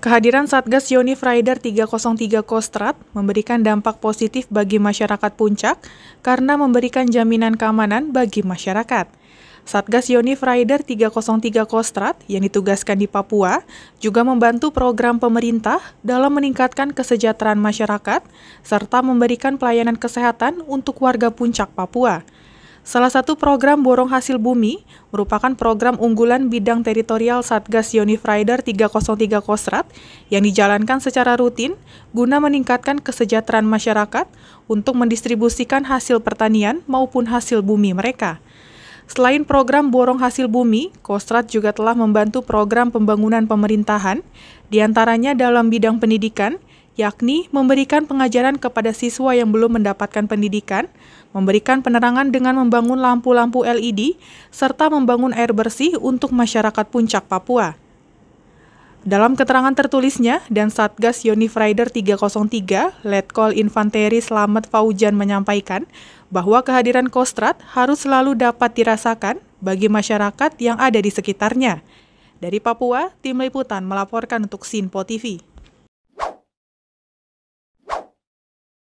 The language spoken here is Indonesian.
Kehadiran Satgas Yoni Rider 303 Kostrat memberikan dampak positif bagi masyarakat puncak karena memberikan jaminan keamanan bagi masyarakat. Satgas Yoni Rider 303 Kostrat yang ditugaskan di Papua juga membantu program pemerintah dalam meningkatkan kesejahteraan masyarakat serta memberikan pelayanan kesehatan untuk warga puncak Papua. Salah satu program Borong Hasil Bumi merupakan program unggulan bidang teritorial Satgas Yonif Rider 303 Kosrat yang dijalankan secara rutin guna meningkatkan kesejahteraan masyarakat untuk mendistribusikan hasil pertanian maupun hasil bumi mereka. Selain program Borong Hasil Bumi, Kostrat juga telah membantu program pembangunan pemerintahan, diantaranya dalam bidang pendidikan, yakni memberikan pengajaran kepada siswa yang belum mendapatkan pendidikan, memberikan penerangan dengan membangun lampu-lampu LED, serta membangun air bersih untuk masyarakat puncak Papua. Dalam keterangan tertulisnya, dan Satgas Yonif Rider 303, Letkol Infanteri Selamat Faujan menyampaikan bahwa kehadiran Kostrat harus selalu dapat dirasakan bagi masyarakat yang ada di sekitarnya. Dari Papua, Tim Liputan melaporkan untuk Sinpo TV.